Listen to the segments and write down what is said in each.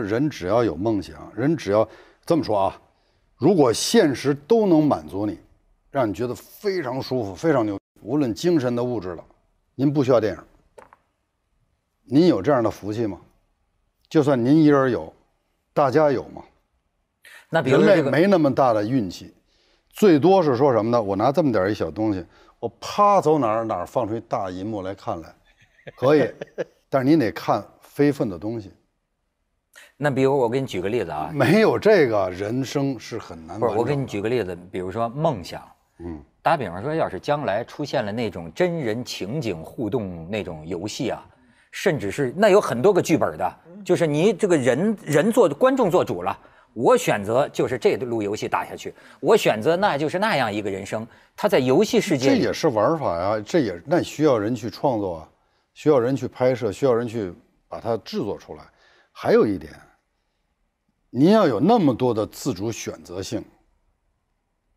人只要有梦想，人只要这么说啊，如果现实都能满足你，让你觉得非常舒服、非常牛，无论精神的、物质的，您不需要电影。您有这样的福气吗？就算您一人有，大家有吗？人类没那么大的运气，最多是说什么呢？我拿这么点一小东西，我啪走哪儿哪儿放出一大银幕来看来，可以。但是您得看非分的东西。那比如我给你举个例子啊，没有这个人生是很难不是？我给你举个例子，比如说梦想，嗯，打比方说，要是将来出现了那种真人情景互动那种游戏啊，甚至是那有很多个剧本的，就是你这个人人做观众做主了，我选择就是这路游戏打下去，我选择那就是那样一个人生，他在游戏世界这也是玩法呀，这也那需要人去创作啊，需要人去拍摄，需要人去把它制作出来，还有一点。您要有那么多的自主选择性，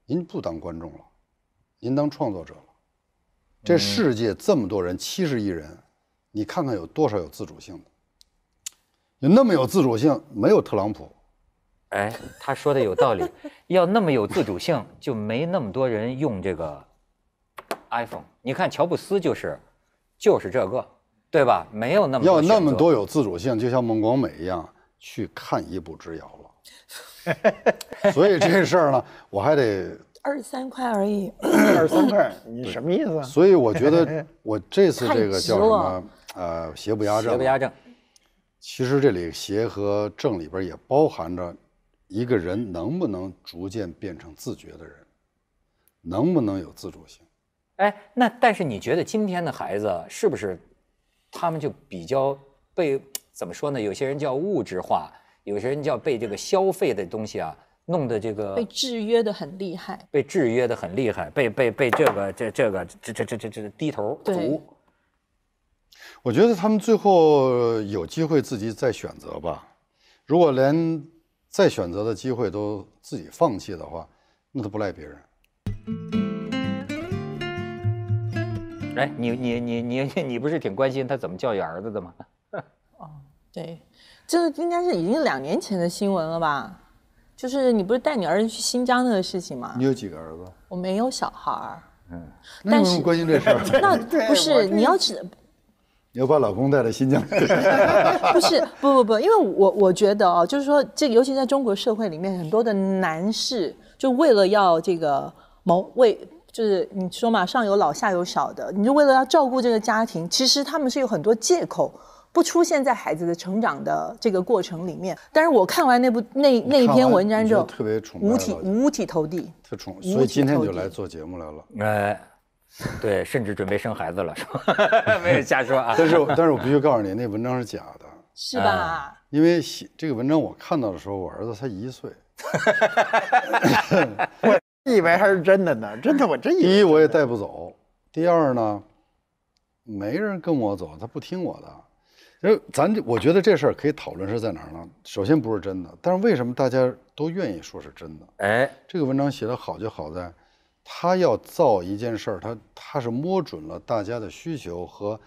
您不当观众了，您当创作者了。这世界这么多人，七十亿人，你看看有多少有自主性的？有那么有自主性，没有特朗普。哎，他说的有道理。要那么有自主性，就没那么多人用这个 iPhone。你看乔布斯就是，就是这个，对吧？没有那么要那么多有自主性，就像孟广美一样。去看一步之遥了，所以这事儿呢，我还得 二十三块而已，二十三块，你什么意思？所以我觉得 我这次这个叫什么？呃，邪不压正。邪不压正。其实这里邪和正里边也包含着一个人能不能逐渐变成自觉的人，能不能有自主性。哎，那但是你觉得今天的孩子是不是他们就比较被？怎么说呢？有些人叫物质化，有些人叫被这个消费的东西啊弄得这个被制约的很厉害，被制约的很厉害，被被被这个这这个这这这这这低头族。我觉得他们最后有机会自己再选择吧。如果连再选择的机会都自己放弃的话，那都不赖别人。哎，你你你你你不是挺关心他怎么教育儿子的吗？啊。对，这应该是已经两年前的新闻了吧？就是你不是带你儿子去新疆那个事情吗？你有几个儿子？我没有小孩儿。嗯，为什关心这事儿？那 不是你要去，你要把老公带到新疆？不是，不不不，因为我我觉得啊，就是说这，尤其在中国社会里面，很多的男士就为了要这个谋为，就是你说嘛，上有老下有小的，你就为了要照顾这个家庭，其实他们是有很多借口。不出现在孩子的成长的这个过程里面，但是我看完那部那那篇文章之后，特别五体五体投地。特宠，所以今天就来做节目来了。哎，对，甚至准备生孩子了，是吧？没有瞎说啊。但是，但是我必须告诉你，那文章是假的。是吧？因为写这个文章，我看到的时候，我儿子才一岁，我以为还是真的呢，真的，我真。第一，我也带不走；第二呢，没人跟我走，他不听我的。这咱，我觉得这事儿可以讨论是在哪儿呢？首先不是真的，但是为什么大家都愿意说是真的？哎，这个文章写得好就好在，他要造一件事儿，他他是摸准了大家的需求和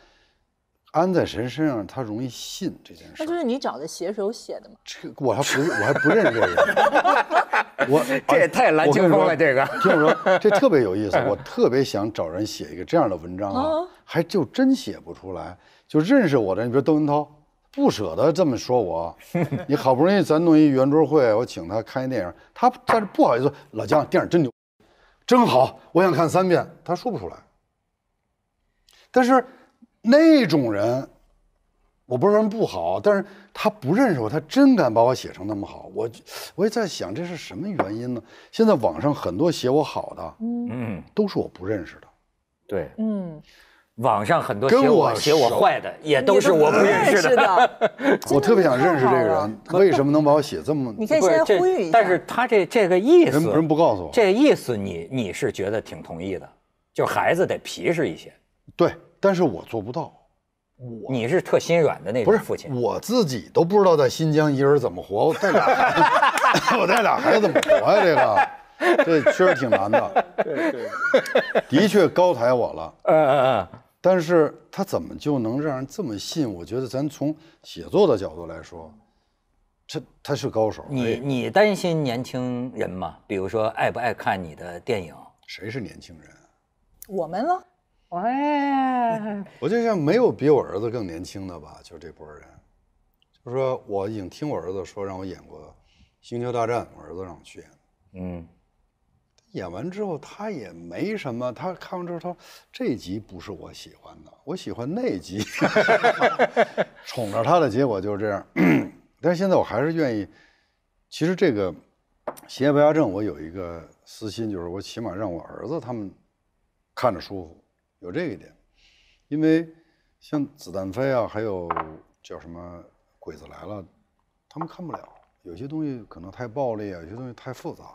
安在谁身上他容易信这件事那就是你找的写手写的吗？这我还不我还不认识这个，我 这也太蓝青说了这个。听我说，这特别有意思，我特别想找人写一个这样的文章啊，还就真写不出来。就认识我的，你比如窦文涛，不舍得这么说我。你好不容易咱弄一圆桌会，我请他看一电影，他但是不好意思老姜电影真牛，真好，我想看三遍，他说不出来。但是那种人，我不是说不好，但是他不认识我，他真敢把我写成那么好，我我也在想这是什么原因呢？现在网上很多写我好的，嗯，都是我不认识的，对，嗯。网上很多跟我写我坏的也都是我不认识的，我特别想认识这个人，为什么能把我写这么？你以先呼吁一下。但是他这这个意思，人不人不告诉我。这意思你你是觉得挺同意的，就孩子得皮实一些。对，但是我做不到。我你是特心软的那种，不是父亲。我自己都不知道在新疆一人怎么活，我带俩，孩子，我带俩孩子怎么活呀？这个，这确实挺难的。对对，的确高抬我了。嗯嗯嗯。但是他怎么就能让人这么信？我觉得咱从写作的角度来说，他他是高手。你你担心年轻人吗？比如说爱不爱看你的电影？谁是年轻人？我们了，哎，我就像没有比我儿子更年轻的吧，就这波人，就是说我已经听我儿子说让我演过《星球大战》，我儿子让我去演，嗯。演完之后他也没什么，他看完之后他说：“这集不是我喜欢的，我喜欢那集。”宠着他的结果就是这样。但是现在我还是愿意。其实这个邪不压正，我有一个私心，就是我起码让我儿子他们看着舒服，有这一点。因为像《子弹飞》啊，还有叫什么《鬼子来了》，他们看不了，有些东西可能太暴力啊，有些东西太复杂。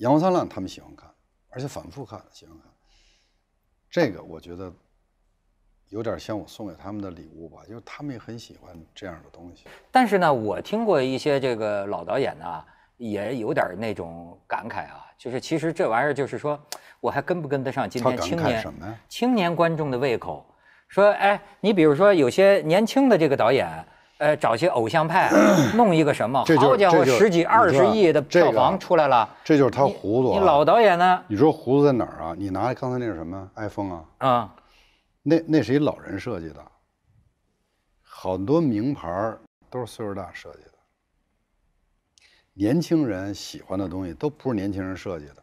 《阳光灿烂》，他们喜欢看，而且反复看，喜欢看。这个我觉得有点像我送给他们的礼物吧，就是他们也很喜欢这样的东西。但是呢，我听过一些这个老导演呢，也有点那种感慨啊，就是其实这玩意儿就是说，我还跟不跟得上今天青年青年观众的胃口？说，哎，你比如说有些年轻的这个导演。呃，找些偶像派，弄一个什么？好家伙，十几二十亿的票房出来了。这就是他糊涂。你老导演呢？你说糊涂在哪儿啊？你拿刚才那是什么？iPhone 啊？啊，那那是一老人设计的。好多名牌都是岁数大设计的。年轻人喜欢的东西都不是年轻人设计的。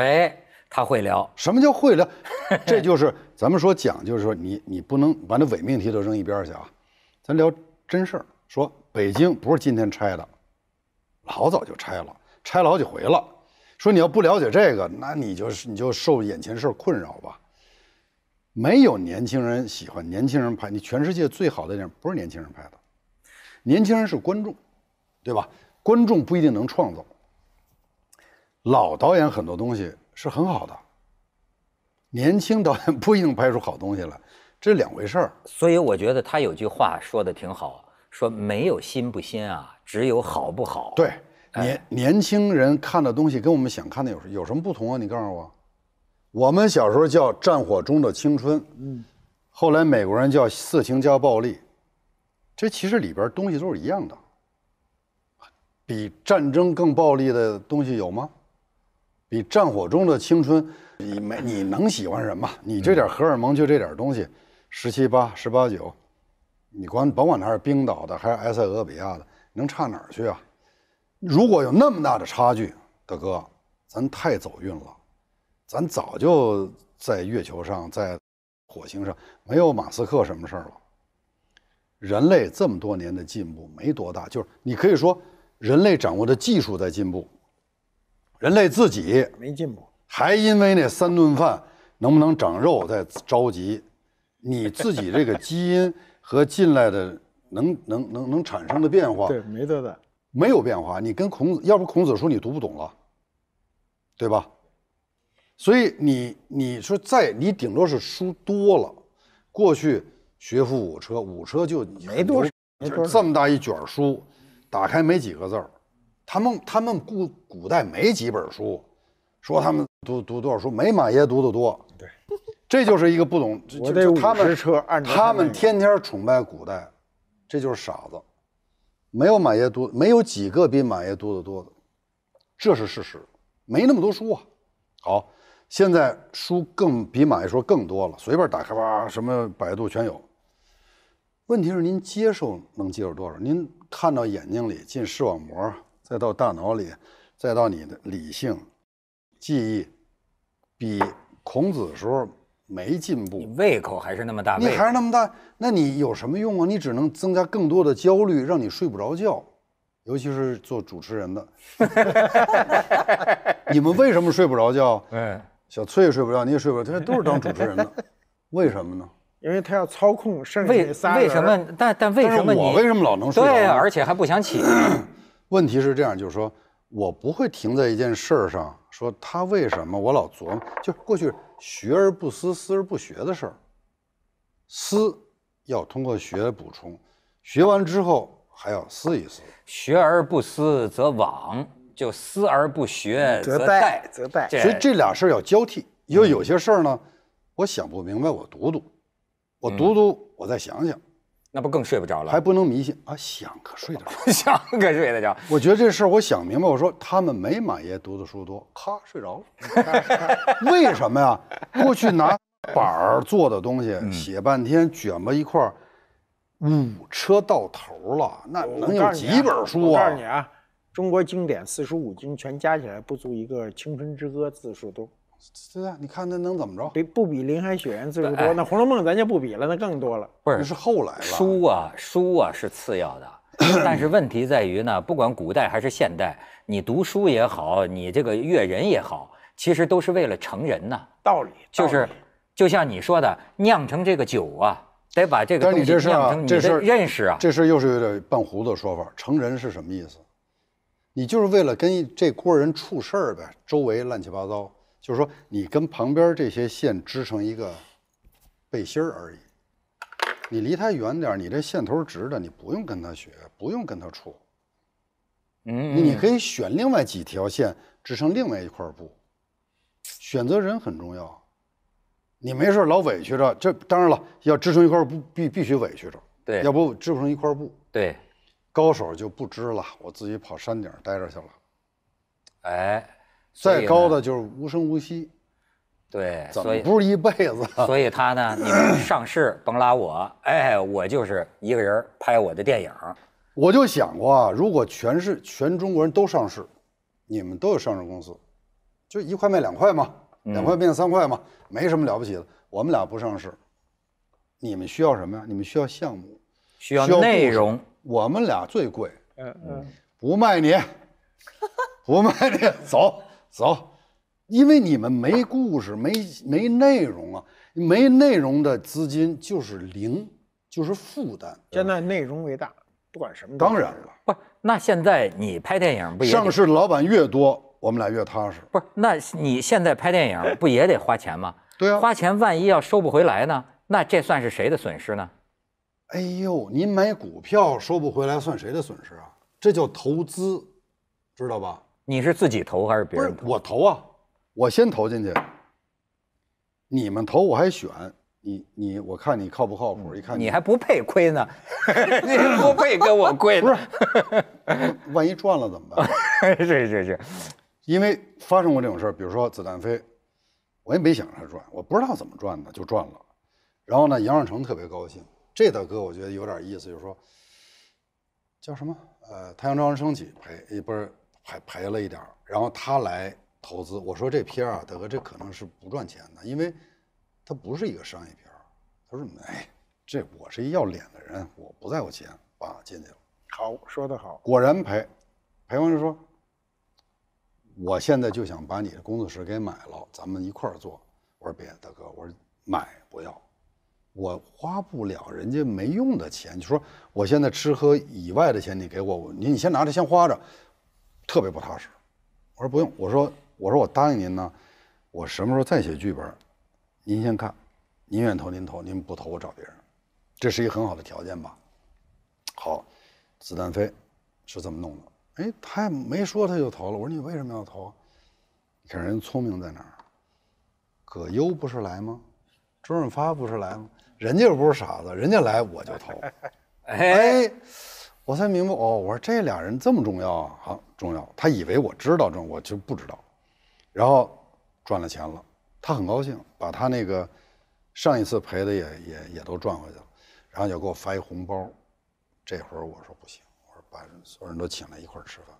哎，他会聊。什么叫会聊？这就是咱们说讲，就是说你你不能把那伪命题都扔一边去啊，咱聊。真事儿，说北京不是今天拆的，老早就拆了，拆好几回了。说你要不了解这个，那你就是你就受眼前事儿困扰吧。没有年轻人喜欢，年轻人拍你全世界最好的电影不是年轻人拍的，年轻人是观众，对吧？观众不一定能创造。老导演很多东西是很好的，年轻导演不一定拍出好东西来。这是两回事儿，所以我觉得他有句话说的挺好，说没有新不新啊，只有好不好。对，年年轻人看的东西跟我们想看的有有什么不同啊？你告诉我，我们小时候叫《战火中的青春》，嗯，后来美国人叫《色情加暴力》，这其实里边东西都是一样的。比战争更暴力的东西有吗？比战火中的青春，你没你能喜欢什么？你这点荷尔蒙就这点东西。十七八、十八九，你管甭管他是冰岛的还是埃塞俄比亚的，能差哪儿去啊？如果有那么大的差距，大哥，咱太走运了，咱早就在月球上，在火星上没有马斯克什么事儿了。人类这么多年的进步没多大，就是你可以说人类掌握的技术在进步，人类自己没进步，还因为那三顿饭能不能长肉在着急。你自己这个基因和进来的能能能能产生的变化，对，没多大，没有变化。你跟孔子，要不孔子说你读不懂了，对吧？所以你你说在你顶多是书多了，过去学富五车，五车就没多少，这么大一卷书，打开没几个字儿。他们他们古古代没几本书，说他们读读多少书，没马爷读的多。对。这就是一个不懂，他们他们天天崇拜古代，这就是傻子。没有马爷多，没有几个比马爷多得多的，这是事实。没那么多书啊。好，现在书更比马爷时候更多了，随便打开吧，什么百度全有。问题是您接受能接受多少？您看到眼睛里进视网膜，再到大脑里，再到你的理性、记忆，比孔子时候。没进步，胃口还是那么大，你还是那么大，那你有什么用啊？你只能增加更多的焦虑，让你睡不着觉，尤其是做主持人的，你们为什么睡不着觉？哎，小崔也睡不着，你也睡不着，他都是当 主持人的，为什么呢？因为他要操控剩下仨人。为什么？但但为什么？我为什么老能睡？对啊，而且还不想起。问题是这样，就是说我不会停在一件事儿上。说他为什么我老琢磨，就过去学而不思，思而不学的事儿。思要通过学补充，学完之后还要思一思。学而不思则罔，就思而不学则殆，则殆。所以这俩事儿要交替。因为有些事儿呢，我想不明白，我读读，我读读，我再想想。那不更睡不着了，还不能迷信啊！想可睡得着，想可睡得着。我觉得这事儿我想明白，我说他们没满爷读的书多，咔睡着了。为什么呀？过去拿板儿做的东西写半天，卷巴一块，五车到头了，那能有几本书啊？我告诉你啊，中国经典四书五经全加起来不足一个《青春之歌》字数多。对啊，你看他能怎么着？比不比《林海雪原》自数多。那《红楼梦》咱就不比了，那更多了。不是，是后来了。书啊，书啊是次要的，但是问题在于呢，不管古代还是现代，你读书也好，你这个阅人也好，其实都是为了成人呢。道理就是，就像你说的，酿成这个酒啊，得把这个。但你这事啊，这事认识啊，这事又是有点半糊的说法。成人是什么意思？你就是为了跟这锅人处事儿呗，周围乱七八糟。就是说，你跟旁边这些线织成一个背心儿而已。你离它远点你这线头直的，你不用跟它学，不用跟它触。嗯。你可以选另外几条线织成另外一块布。选择人很重要。你没事老委屈着，这当然了，要织成一块布必必须委屈着。对。要不织不成一块布。对。高手就不织了，我自己跑山顶待着去了。哎。再高的就是无声无息，对，所以不是一辈子，所以他呢，你们上市甭拉我，哎，我就是一个人拍我的电影。我就想过，啊，如果全是全中国人都上市，你们都有上市公司，就一块卖两块嘛，两块变三块嘛，没什么了不起的。我们俩不上市，你们需要什么呀？你们需要项目，需要内容。我们俩最贵，嗯嗯，不卖你，不卖你，走。走，因为你们没故事，没没内容啊，没内容的资金就是零，就是负担。现在内容为大，不管什么，当然了，不，那现在你拍电影不？也？上市老板越多，我们俩越踏实。不是，那你现在拍电影不也得花钱吗？对啊，花钱万一要收不回来呢？那这算是谁的损失呢？哎呦，您买股票收不回来算谁的损失啊？这叫投资，知道吧？你是自己投还是别人？投？我投啊，我先投进去。你们投我还选你，你我看你靠不靠谱？一看你还不配亏呢，你不配跟我亏。不是，万一赚了怎么办？是是是，因为发生过这种事儿，比如说子弹飞，我也没想着赚，我不知道怎么赚的就赚了。然后呢，杨尚成特别高兴，这大哥我觉得有点意思，就是说叫什么呃，太阳照常升起赔，不是。还赔了一点儿，然后他来投资，我说这片儿啊，大哥，这可能是不赚钱的，因为他不是一个商业片儿。他说哎，这我是一要脸的人，我不在乎钱，爸进去了。好，说得好。果然赔，赔完就说，我现在就想把你的工作室给买了，咱们一块儿做。我说别，大哥，我说买不要，我花不了人家没用的钱。就说我现在吃喝以外的钱你给我，你你先拿着，先花着。特别不踏实，我说不用，我说我说我答应您呢，我什么时候再写剧本，您先看，您愿投您投，您不投我找别人，这是一个很好的条件吧？好，子弹飞，是这么弄的，哎，他也没说他就投了，我说你为什么要投？你看人聪明在哪儿？葛优不是来吗？周润发不是来吗？人家又不是傻子，人家来我就投，哎。我才明白哦，我说这俩人这么重要啊，好重要。他以为我知道这，我就不知道。然后赚了钱了，他很高兴，把他那个上一次赔的也也也都赚回去了，然后就给我发一红包。这会儿我说不行，我说把所有人都请来一块儿吃饭。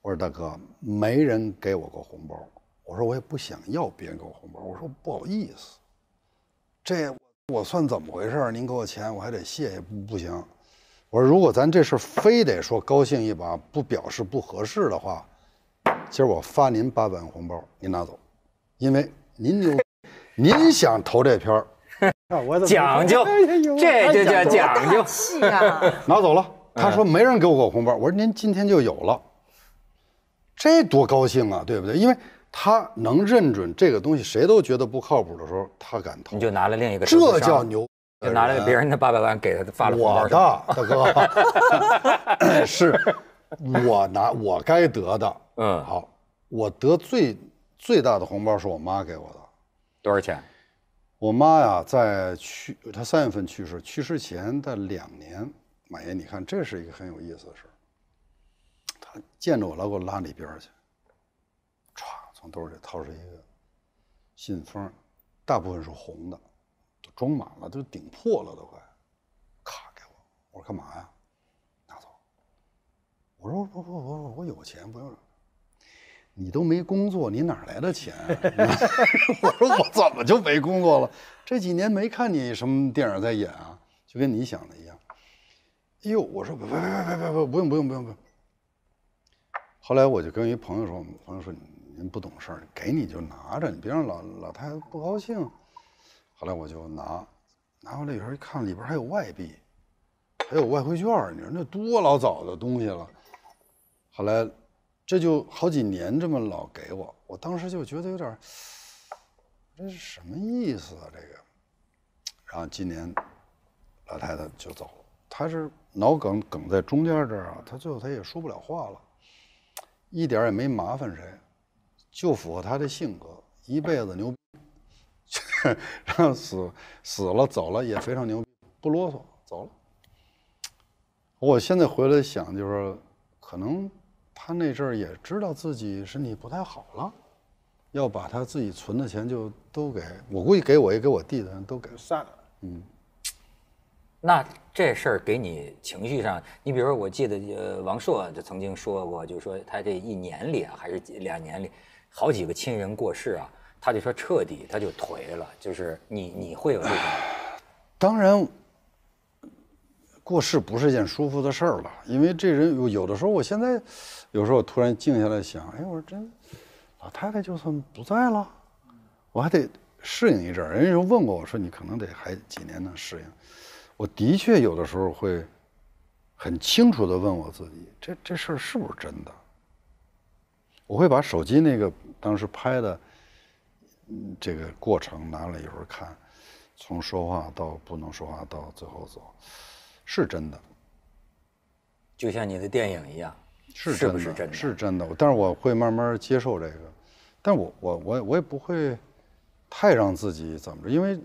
我说大哥，没人给我过红包，我说我也不想要别人给我红包，我说不好意思，这我算怎么回事？您给我钱我还得谢谢不不行。我说，如果咱这事非得说高兴一把不表示不合适的话，今儿我发您八百万红包，您拿走。因为您您想投这片儿，讲究，这就叫讲究。拿走了。他说没人给我红包，我说您今天就有了，这多高兴啊，对不对？因为他能认准这个东西，谁都觉得不靠谱的时候，他敢投。你就拿了另一个。这叫牛。就拿了别人的八百万给他发了，我的大哥，是我拿我该得的。嗯，好，我得最最大的红包是我妈给我的，多少钱？我妈呀，在去她三月份去世，去世前的两年，马爷，你看这是一个很有意思的事她见着我了，给我拉里边去，唰，从兜里掏出一个信封，大部分是红的。装满了都顶破了都快，咔给我！我说干嘛呀？拿走！我说不不不不，我有钱不用。你都没工作，你哪来的钱？我说我怎么就没工作了？这几年没看你什么电影在演啊？就跟你想的一样。哎呦，我说不不不不不用不用不用不用。后来我就跟一朋友说，朋友说您不懂事儿，给你就拿着，你别让老老太太不高兴。后来我就拿，拿回来以后一看，里边还有外币，还有外汇券。你说那多老早的东西了。后来，这就好几年这么老给我，我当时就觉得有点，这是什么意思啊？这个。然后今年，老太太就走了。她是脑梗，梗在中间这儿啊。她最后她也说不了话了，一点也没麻烦谁，就符合她的性格，一辈子牛逼。死死了走了也非常牛逼，不啰嗦走了。我现在回来想就是，可能他那阵儿也知道自己身体不太好了，要把他自己存的钱就都给我，估计给我也给我弟的都给散了。嗯，那这事儿给你情绪上，你比如说，我记得呃，王朔就曾经说过，就是说他这一年里啊，还是两年里，好几个亲人过世啊。他就说彻底他就颓了，就是你你会有这种，当然，过世不是件舒服的事儿了，因为这人有的时候我现在，有时候我突然静下来想，哎，我说真，老太太就算不在了，我还得适应一阵儿。人家就问过我说你可能得还几年能适应，我的确有的时候会，很清楚的问我自己，这这事儿是不是真的？我会把手机那个当时拍的。这个过程拿了会儿看，从说话到不能说话到最后走，是真的，就像你的电影一样，是真的，是真的。但是我会慢慢接受这个，但我我我我也不会太让自己怎么着，因为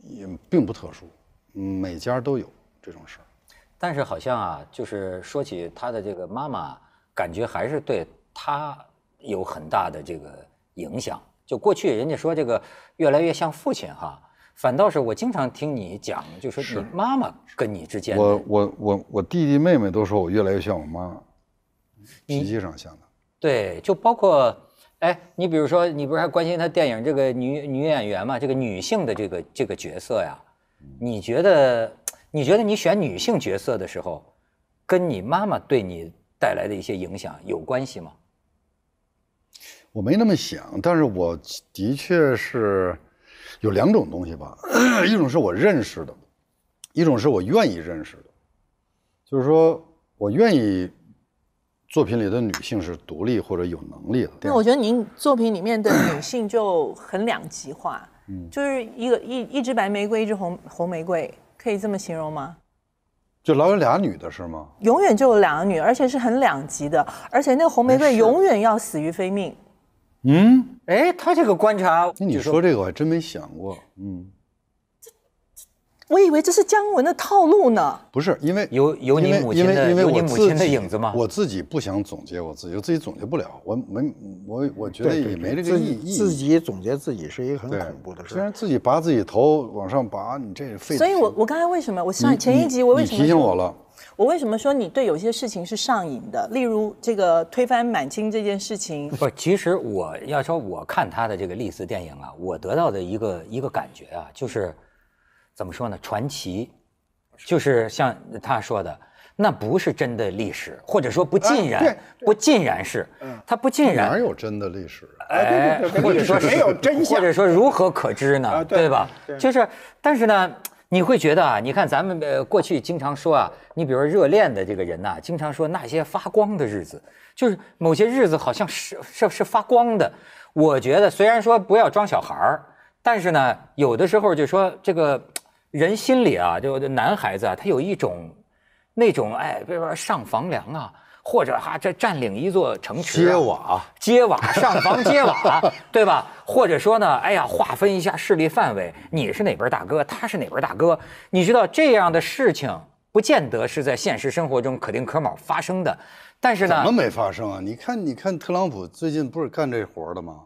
也并不特殊，每家都有这种事儿。但是好像啊，就是说起他的这个妈妈，感觉还是对他有很大的这个影响。就过去人家说这个越来越像父亲哈，反倒是我经常听你讲，就是你妈妈跟你之间，我我我我弟弟妹妹都说我越来越像我妈妈，实际上像的。对，就包括哎，你比如说你不是还关心他电影这个女女演员嘛，这个女性的这个这个角色呀，你觉得你觉得你选女性角色的时候，跟你妈妈对你带来的一些影响有关系吗？我没那么想，但是我的确是，有两种东西吧，一种是我认识的，一种是我愿意认识的，就是说我愿意，作品里的女性是独立或者有能力的。那我觉得您作品里面的女性就很两极化，就是一个一一只白玫瑰，一只红红玫瑰，可以这么形容吗？就老有俩女的是吗？永远就有两个女，而且是很两极的，而且那个红玫瑰永远要死于非命。嗯，哎，他这个观察，那你说这个我还真没想过。嗯，这这，我以为这是姜文的套路呢。不是因为有有你母亲的影子吗？我自己不想总结我自己，我自己总结不了，我没我我觉得也没这个意义。自己总结自己是一个很恐怖的事。虽然自己拔自己头往上拔，你这废。所以我我刚才为什么？我上前一集我为什么？你提醒我了。我为什么说你对有些事情是上瘾的？例如这个推翻满清这件事情，不，其实我要说，我看他的这个历史电影啊，我得到的一个一个感觉啊，就是怎么说呢？传奇，就是像他说的，那不是真的历史，或者说不尽然，不尽然是，它不尽然，哪有真的历史？哎，或者说没有真相，或者说如何可知呢？对吧？就是，但是呢。你会觉得啊，你看咱们呃过去经常说啊，你比如说热恋的这个人呐，经常说那些发光的日子，就是某些日子好像是是是发光的。我觉得虽然说不要装小孩儿，但是呢，有的时候就说这个人心里啊，就男孩子他有一种那种哎，比如说上房梁啊。或者哈，这占领一座城池，揭瓦，接瓦，上房揭瓦，对吧？或者说呢，哎呀，划分一下势力范围，你是哪边大哥，他是哪边大哥？你知道这样的事情不见得是在现实生活中可丁可卯发生的，但是呢，怎么没发生啊？你看，你看，特朗普最近不是干这活的吗？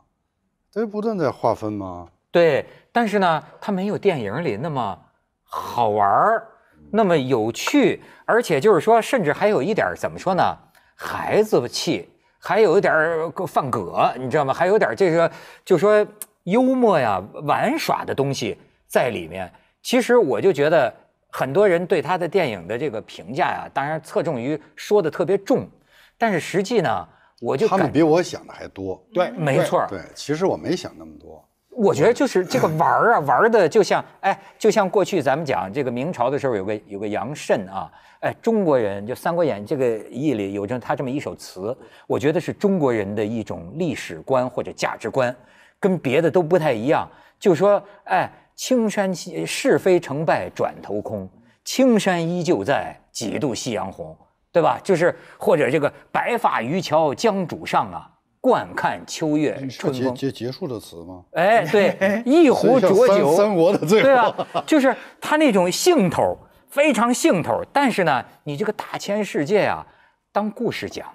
他不断在划分吗？对，但是呢，他没有电影里那么好玩儿，那么有趣，而且就是说，甚至还有一点怎么说呢？孩子气，还有一点儿犯格，你知道吗？还有点这个，就说幽默呀、玩耍的东西在里面。其实我就觉得，很多人对他的电影的这个评价呀，当然侧重于说的特别重，但是实际呢，我就他们比我想的还多。对，没错。对，其实我没想那么多。我觉得就是这个玩儿啊，玩儿的就像哎，就像过去咱们讲这个明朝的时候，有个有个杨慎啊，哎，中国人就《三国演义》这个义里有这他这么一首词，我觉得是中国人的一种历史观或者价值观，跟别的都不太一样。就说哎，青山是非成败转头空，青山依旧在，几度夕阳红，对吧？就是或者这个白发渔樵江渚上啊。惯看秋月春风，结结束的词吗？哎，对，一壶浊酒。三国的最对啊，就是他那种兴头非常兴头。但是呢，你这个大千世界啊，当故事讲，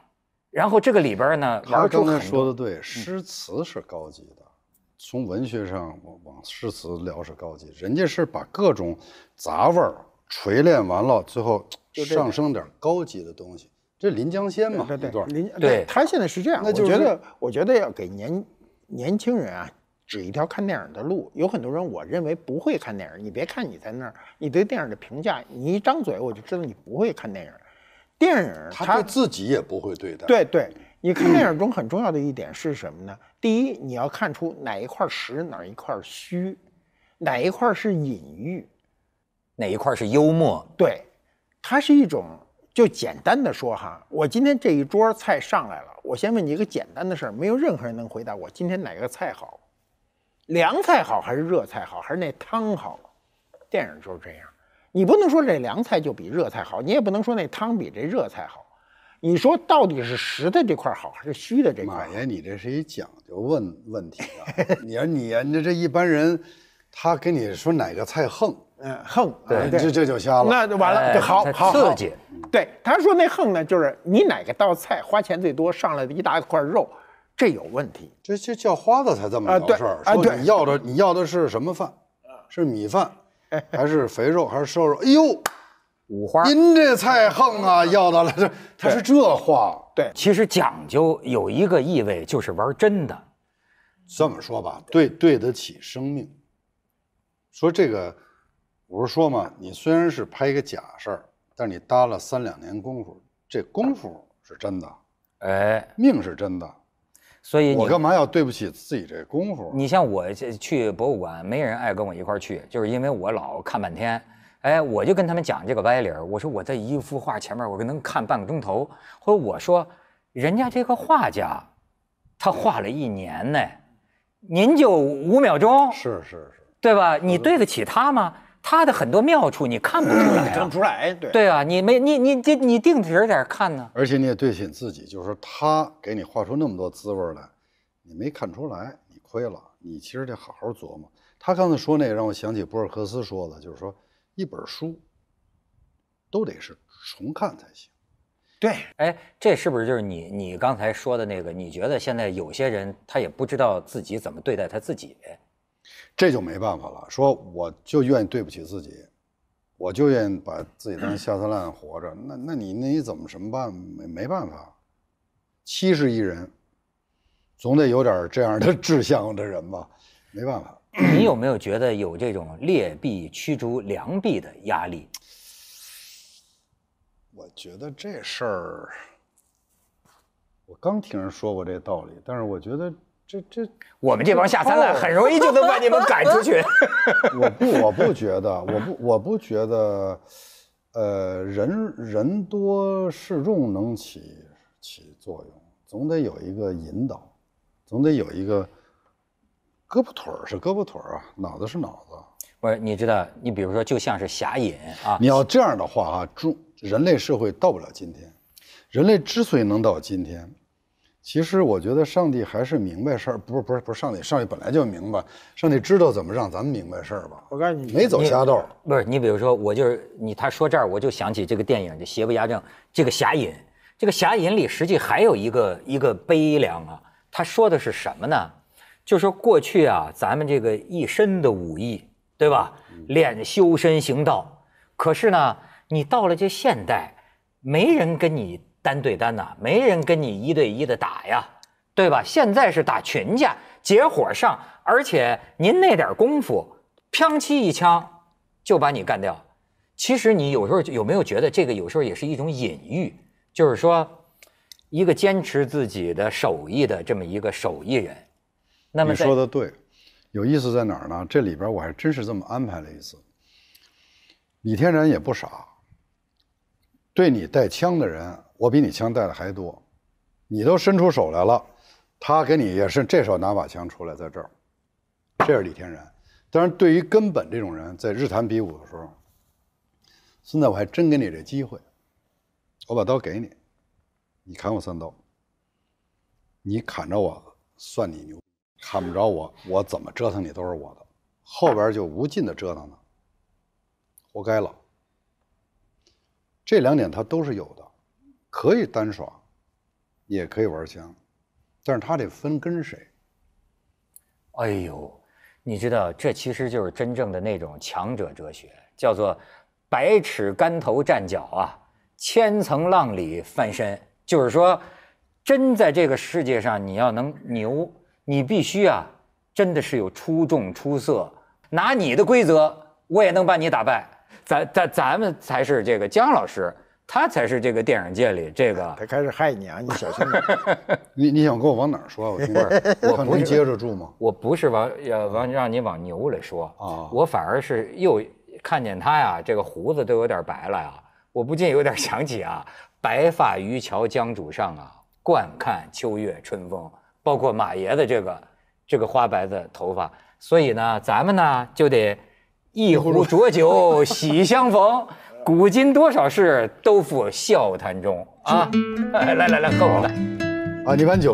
然后这个里边呢，玩出很说的对，诗词是高级的，从文学上往诗词聊是高级。人家是把各种杂味儿锤炼完了，最后上升点高级的东西。这《临江仙》嘛，对对，临对他现在是这样。我觉得，我觉得要给年年轻人啊指一条看电影的路。有很多人，我认为不会看电影。你别看你在那儿，你对电影的评价，你一张嘴我就知道你不会看电影。电影他自己也不会对待。对对，你看电影中很重要的一点是什么呢？第一，你要看出哪一块实，哪一块虚，哪一块是隐喻，哪一块是幽默。对，它是一种。就简单的说哈，我今天这一桌菜上来了，我先问你一个简单的事儿，没有任何人能回答我今天哪个菜好，凉菜好还是热菜好，还是那汤好？电影就是这样，你不能说这凉菜就比热菜好，你也不能说那汤比这热菜好，你说到底是实的这块好还是虚的这块？马爷，你这是一讲究问问题啊！你看你呀，你这一般人，他跟你说哪个菜横？嗯，横，对，这这就瞎了，那就完了，好，好刺激。对，他说那横呢，就是你哪个道菜花钱最多，上来一大块肉，这有问题。这这叫花子才这么一事儿。说你要的，你要的是什么饭？是米饭，还是肥肉，还是瘦肉？哎呦，五花。您这菜横啊，要到了这，他是这话。对，其实讲究有一个意味，就是玩真的。这么说吧，对对得起生命。说这个。我不是说嘛，你虽然是拍一个假事儿，但是你搭了三两年功夫，这功夫是真的，哎，命是真的，所以我干嘛要对不起自己这功夫？你像我去博物馆，没人爱跟我一块儿去，就是因为我老看半天，哎，我就跟他们讲这个歪理儿，我说我在一幅画前面，我能看半个钟头，或者我说，人家这个画家，他画了一年呢，您就五秒钟，是是是，对吧？你对得起他吗？他的很多妙处你看不出来，看不出来，对对啊，你没你你定你定题儿在看呢。而且你也得起自己，就是说他给你画出那么多滋味来，你没看出来，你亏了。你其实得好好琢磨。他刚才说那个，让我想起博尔赫斯说的，就是说一本书都得是重看才行。对，哎，这是不是就是你你刚才说的那个？你觉得现在有些人他也不知道自己怎么对待他自己？这就没办法了。说我就愿意对不起自己，我就愿意把自己当下三烂活着。那那你那你怎么什么办？没没办法。七十亿人，总得有点这样的志向的人吧？没办法。你有没有觉得有这种劣币驱逐良币的压力？我觉得这事儿，我刚听人说过这个道理，但是我觉得。这这，我们这帮下三滥很容易就能把你们赶出去。我不，我不觉得，我不，我不觉得，呃，人人多势众能起起作用，总得有一个引导，总得有一个胳膊腿儿是胳膊腿儿啊，脑子是脑子。不是，你知道，你比如说，就像是侠隐啊。你要这样的话啊，中人类社会到不了今天，人类之所以能到今天。其实我觉得上帝还是明白事儿，不是不是不是上帝，上帝本来就明白，上帝知道怎么让咱们明白事儿吧？我告诉你，没走瞎道。不是你，比如说我就是你，他说这儿我就想起这个电影《这邪不压正》，这个侠隐，这个侠隐里实际还有一个一个悲凉啊。他说的是什么呢？就说过去啊，咱们这个一身的武艺，对吧？练修身行道，可是呢，你到了这现代，没人跟你。单对单呐，没人跟你一对一的打呀，对吧？现在是打群架，结伙上，而且您那点功夫，砰七一枪就把你干掉。其实你有时候有没有觉得这个有时候也是一种隐喻？就是说，一个坚持自己的手艺的这么一个手艺人，那么你说的对，有意思在哪儿呢？这里边我还真是这么安排了一次。李天然也不傻，对你带枪的人。我比你枪带的还多，你都伸出手来了，他给你也是这手拿把枪出来，在这儿，这是李天然。当然，对于根本这种人在日坛比武的时候，现在我还真给你这机会，我把刀给你，你砍我三刀。你砍着我，算你牛；砍不着我，我怎么折腾你都是我的，后边就无尽的折腾了。活该了。这两点他都是有的。可以单耍，也可以玩枪，但是他得分跟谁。哎呦，你知道这其实就是真正的那种强者哲学，叫做“百尺竿头站脚啊，千层浪里翻身”。就是说，真在这个世界上，你要能牛，你必须啊，真的是有出众出色。拿你的规则，我也能把你打败。咱咱咱们才是这个姜老师。他才是这个电影界里这个，他开始害你啊！你小心点。你你想跟我往哪儿说？我听我不是接着住吗？我不是往要往让你往牛里说啊，我反而是又看见他呀，这个胡子都有点白了呀，我不禁有点想起啊，“白发渔樵江渚上啊，惯看秋月春风。”包括马爷的这个这个花白的头发，所以呢，咱们呢就得一壶浊酒喜相逢。古今多少事，都付笑谈中啊！来来来，喝我的，啊，你碗酒。